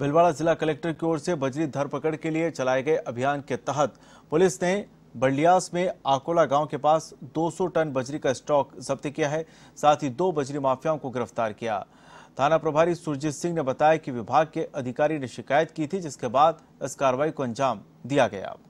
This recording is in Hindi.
भिलवाड़ा जिला कलेक्टर की ओर से बजरी धरपकड़ के लिए चलाए गए अभियान के तहत पुलिस ने बल्डियास में आकोला गांव के पास 200 टन बजरी का स्टॉक जब्त किया है साथ ही दो बजरी माफियाओं को गिरफ्तार किया थाना प्रभारी सुरजीत सिंह ने बताया कि विभाग के अधिकारी ने शिकायत की थी जिसके बाद इस कार्रवाई को अंजाम दिया गया